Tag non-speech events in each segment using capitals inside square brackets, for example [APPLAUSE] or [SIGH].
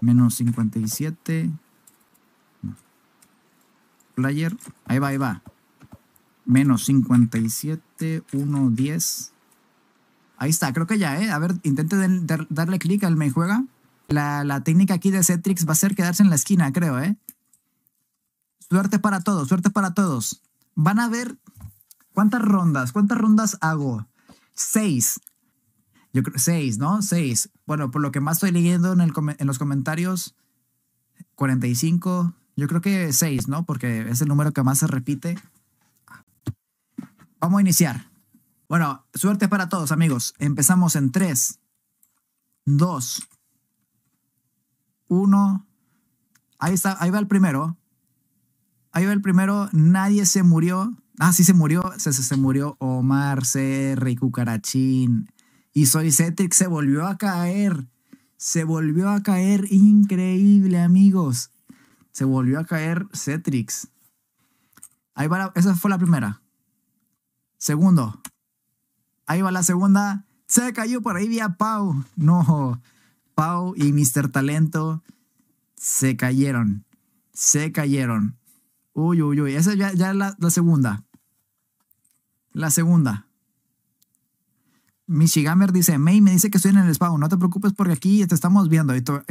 menos 57. Player, ahí va, ahí va. Menos 57, 1, 10. Ahí está, creo que ya, ¿eh? A ver, intente darle clic al me juega. La, técnica aquí de Cetrix va a ser quedarse en la esquina, creo, ¿eh? Suerte para todos, suerte para todos. Van a ver cuántas rondas, cuántas rondas hago. Seis yo creo, ¿no? Seis. Bueno, por lo que más estoy leyendo en, el, en los comentarios, 45, yo creo que 6, ¿no? Porque es el número que más se repite. Vamos a iniciar. Bueno, suerte para todos, amigos. Empezamos en 3, 2, 1. Ahí está, ahí va el primero. Ahí va el primero. Nadie se murió. Ah, sí se murió. Se, se murió Omar Cerri Cucarachín. Y Soy Cetrix se volvió a caer. Se volvió a caer increíble, amigos. Se volvió a caer Cetrix. Ahí va la, esa fue la primera. Segundo. Ahí va la segunda. Se cayó por ahí vía Pau. No. Pau y Mr. Talento se cayeron. Se cayeron. Uy, uy, uy. Esa ya, ya es la segunda. La segunda. Michigamer dice, May me dice que estoy en el spawn, no te preocupes porque aquí te estamos viendo. Y, todo,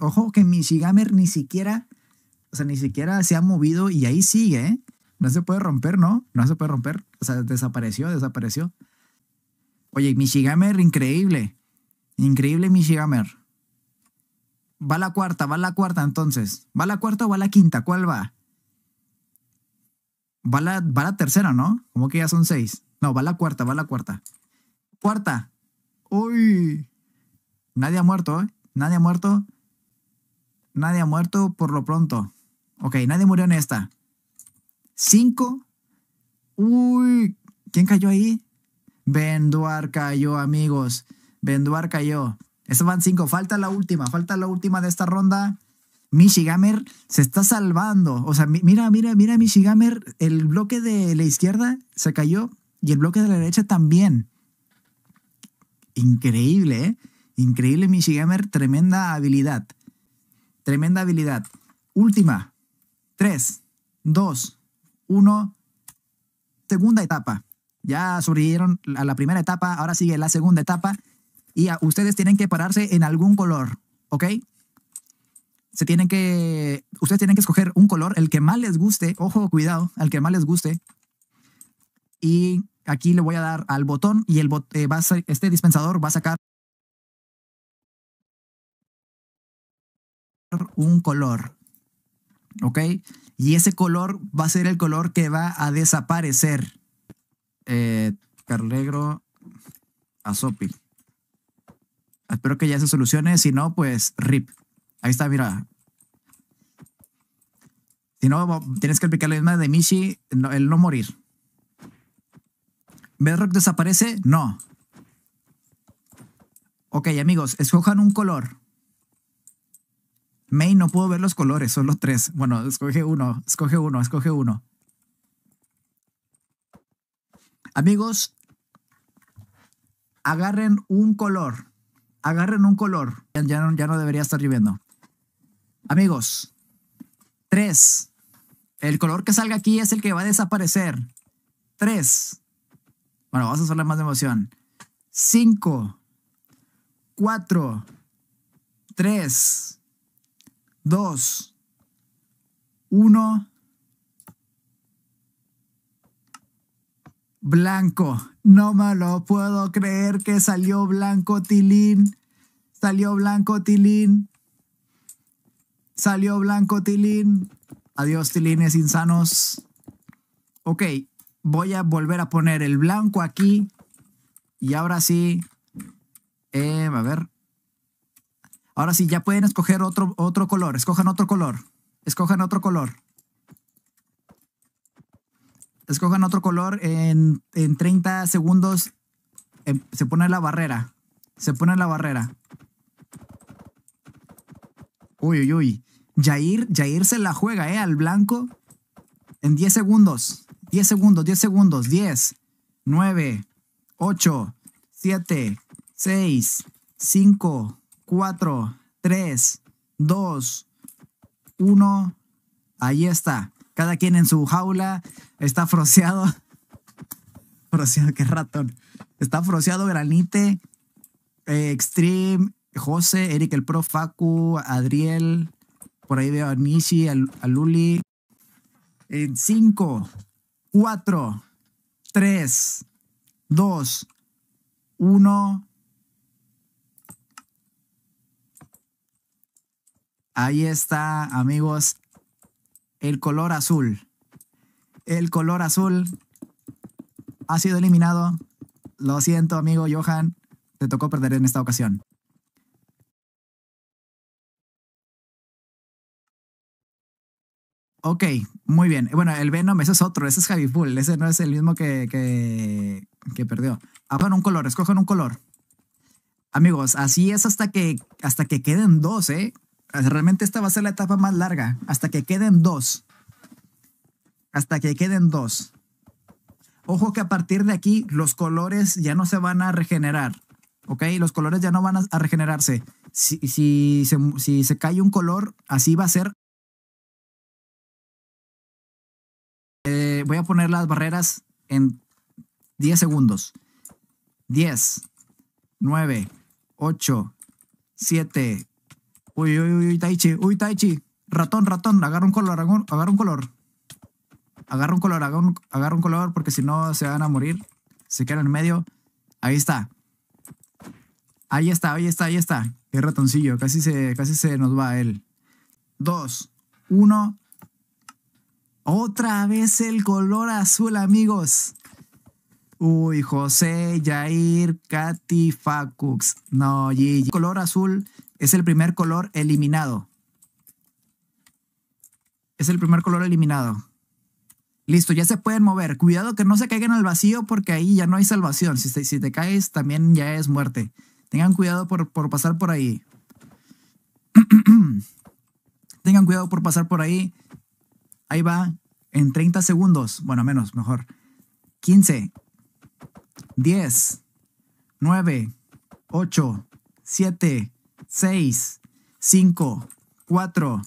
ojo que Michigamer ni siquiera, o sea, ni siquiera se ha movido y ahí sigue, ¿eh? No se puede romper, ¿no? No se puede romper. O sea, desapareció, desapareció. Oye, Michigamer, increíble. Increíble Michigamer. Va la cuarta, va la cuarta entonces. ¿Va la cuarta o va la quinta? ¿Cuál va? Va la, va la tercera, ¿no? Como que ya son seis. No, va la cuarta, va la cuarta. Cuarta. Uy. Nadie ha muerto, ¿eh? Nadie ha muerto. Nadie ha muerto por lo pronto. Ok, nadie murió en esta. Cinco. Uy. ¿Quién cayó ahí? Benduar cayó, amigos. Benduar cayó. Estas van cinco. Falta la última. Falta la última de esta ronda. Michigamer se está salvando. O sea, mira, mira, mira, Michigamer. El bloque de la izquierda se cayó y el bloque de la derecha también increíble, ¿eh? Increíble Michigamer, tremenda habilidad. Tremenda habilidad. Última. Tres. Dos. Uno. Segunda etapa. Ya sobrevivieron a la primera etapa, ahora sigue la segunda etapa. Y ustedes tienen que pararse en algún color, ¿ok? Se tienen que. Ustedes tienen que escoger un color, el que más les guste. Ojo, cuidado, el que más les guste. Y Aquí le voy a dar al botón y el eh, este dispensador va a sacar un color. ¿Ok? Y ese color va a ser el color que va a desaparecer. Carlegro eh, Azopil. Espero que ya se solucione. Si no, pues rip. Ahí está, mira. Si no, tienes que aplicar la misma de Mishi, el no morir. ¿Bedrock desaparece? No. Ok, amigos, escojan un color. May, no puedo ver los colores, solo tres. Bueno, escoge uno, escoge uno, escoge uno. Amigos, agarren un color. Agarren un color. Ya no, ya no debería estar lloviendo. Amigos, tres. El color que salga aquí es el que va a desaparecer. Tres. Bueno, vamos a hablar más de emoción. Cinco. Cuatro. Tres. Dos. Uno. Blanco. No me lo puedo creer que salió blanco Tilín. Salió blanco Tilín. Salió blanco Tilín. Adiós, Tilines insanos. Ok, voy a volver a poner el blanco aquí. Y ahora sí, eh, a ver. Ahora sí, ya pueden escoger otro, otro color. Escojan otro color. Escojan otro color. Escojan otro color. En, 30 segundos em, se pone la barrera. Se pone la barrera. Uy, uy, uy. Jair, Jair se la juega, ¿eh? Al blanco. En 10 segundos. 10 segundos, 10 segundos, 10, 9, 8, 7, 6, 5, 4, 3, 2, 1. Ahí está. Cada quien en su jaula está froseado. [LAUGHS] Froceado, qué ratón. Está froseado Granite, eh, Extreme, José, Eric el Pro, Facu, Adriel. Por ahí veo a Nishi, a, a Luli. En 5, Cuatro, tres, dos, uno. Ahí está, amigos, el color azul. El color azul ha sido eliminado. Lo siento, amigo Johan, te tocó perder en esta ocasión. Ok, muy bien. Bueno, el Venom, ese es otro, ese es Javi Full, ese no es el mismo que, perdió. Ah, un color, escojan un color. Amigos, así es hasta que, hasta que queden dos, ¿eh? Realmente esta va a ser la etapa más larga, hasta que queden dos. Hasta que queden dos. Ojo que a partir de aquí los colores ya no se van a regenerar, ¿ok? Los colores ya no van a, regenerarse. Si, si, si se cae un color, así va a ser voy a poner las barreras en 10 segundos. 10, 9, 8, 7. Uy, uy, uy, Taichi, uy, Taichi. Ratón, ratón, agarra un color, agarra un color. Agarra un color, agarra un, color porque si no se van a morir. Se quedan en medio. Ahí está. Ahí está, ahí está, ahí está. Qué ratoncillo, casi se, casi se nos va él. 2, 1. Otra vez el color azul, amigos. Uy, José, Jair, Katy, Facux. No, Gigi. El color azul es el primer color eliminado. Es el primer color eliminado. Listo, ya se pueden mover. Cuidado que no se caigan al vacío porque ahí ya no hay salvación. Si te, caes, también ya es muerte. Tengan cuidado por pasar por ahí. [CLEARS THROAT] Tengan cuidado por pasar por ahí. Ahí va en 30 segundos. Bueno, menos, mejor. 15, 10, 9, 8, 7, 6, 5, 4,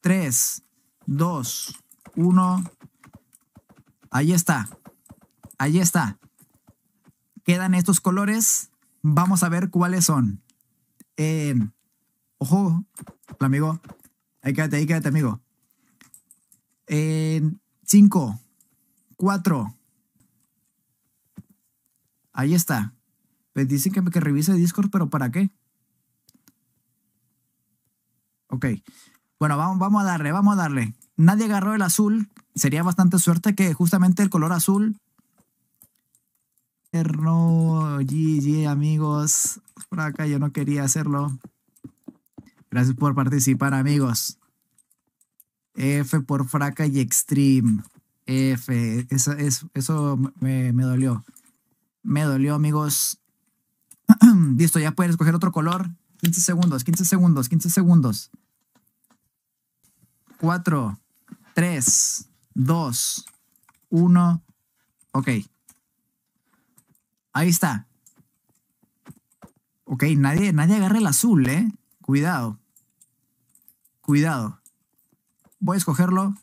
3, 2, 1. Ahí está. Ahí está. Quedan estos colores. Vamos a ver cuáles son. Eh, ojo, amigo. Ahí quédate, ahí quédate, amigo. En 5, 4. Ahí está. Me pues dicen que, que revise Discord, pero ¿para qué? Ok. Bueno, vamos, vamos a darle, vamos a darle. Nadie agarró el azul. Sería bastante suerte que justamente el color azul no, GG amigos. Por acá yo no quería hacerlo. Gracias por participar amigos. F por fraca y extreme. F. Eso, me, dolió. Me dolió, amigos. [CLEARS THROAT] Listo, ya pueden escoger otro color. 15 segundos, 15 segundos, 15 segundos. 4, 3, 2, 1. Ok. Ahí está. Ok, nadie, nadie agarre el azul, ¿eh? Cuidado. Cuidado. Voy a escogerlo.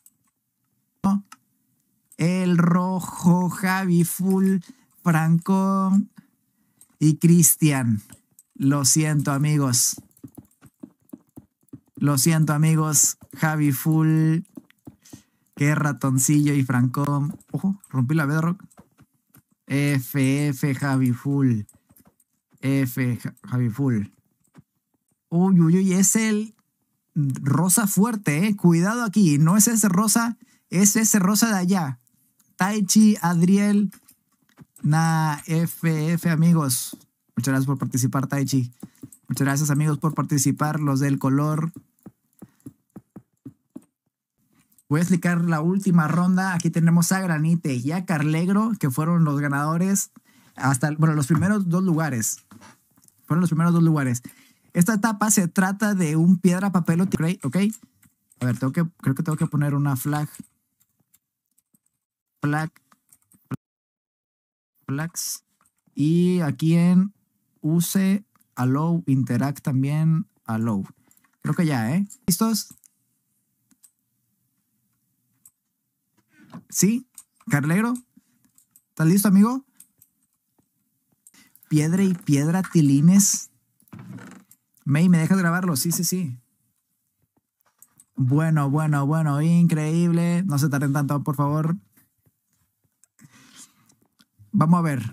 El rojo, Javi, Full, Franco y Cristian. Lo siento, amigos. Lo siento, amigos. Javi Full. Qué ratoncillo y Francón. Ojo, rompí la bedrock. F, F, Javi Full. F, Javi Full. Uy, uy, uy, es el rosa fuerte, eh. cuidado aquí, no es ese rosa, es ese rosa de allá. Taichi, Adriel, na FF amigos. Muchas gracias por participar, Taichi. Muchas gracias amigos por participar, los del color. Voy a explicar la última ronda. Aquí tenemos a Granite y a Carlegro, que fueron los ganadores hasta, bueno, los primeros dos lugares. Fueron los primeros dos lugares. Esta etapa se trata de un piedra, papel o tijera, ¿ok? A ver, creo que tengo que poner una flag. Flag. Flags. Y aquí en use allow, interact también, allow. Creo que ya, ¿eh? ¿Listos? ¿Sí? ¿Carlegro? ¿Estás listo, amigo? Piedra y piedra, tilines, May, ¿me dejas grabarlo? Sí, sí, sí. Bueno, bueno, bueno, increíble. No se tarden tanto, por favor. Vamos a ver.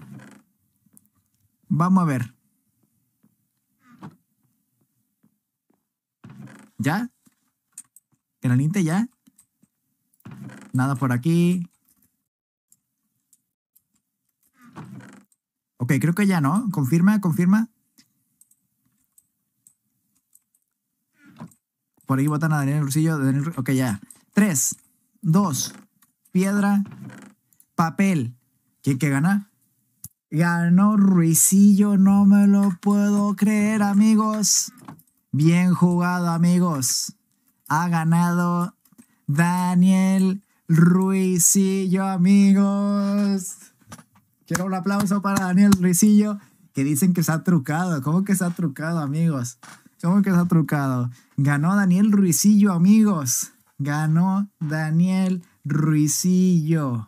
Vamos a ver. ¿Ya? El INTE ya? Nada por aquí. Ok, creo que ya, ¿no? Confirma, confirma. Por ahí votan a Daniel Ruizillo. ok, ya. Tres, dos, piedra, papel. ¿Quién que gana? Ganó Ruisillo, no me lo puedo creer, amigos. Bien jugado, amigos. Ha ganado Daniel Ruisillo, amigos. Quiero un aplauso para Daniel Ruisillo, que dicen que se ha trucado. ¿Cómo que se ha trucado, amigos? ¿Cómo que ha trucado? Ganó Daniel Ruizillo, amigos. Ganó Daniel Ruizillo.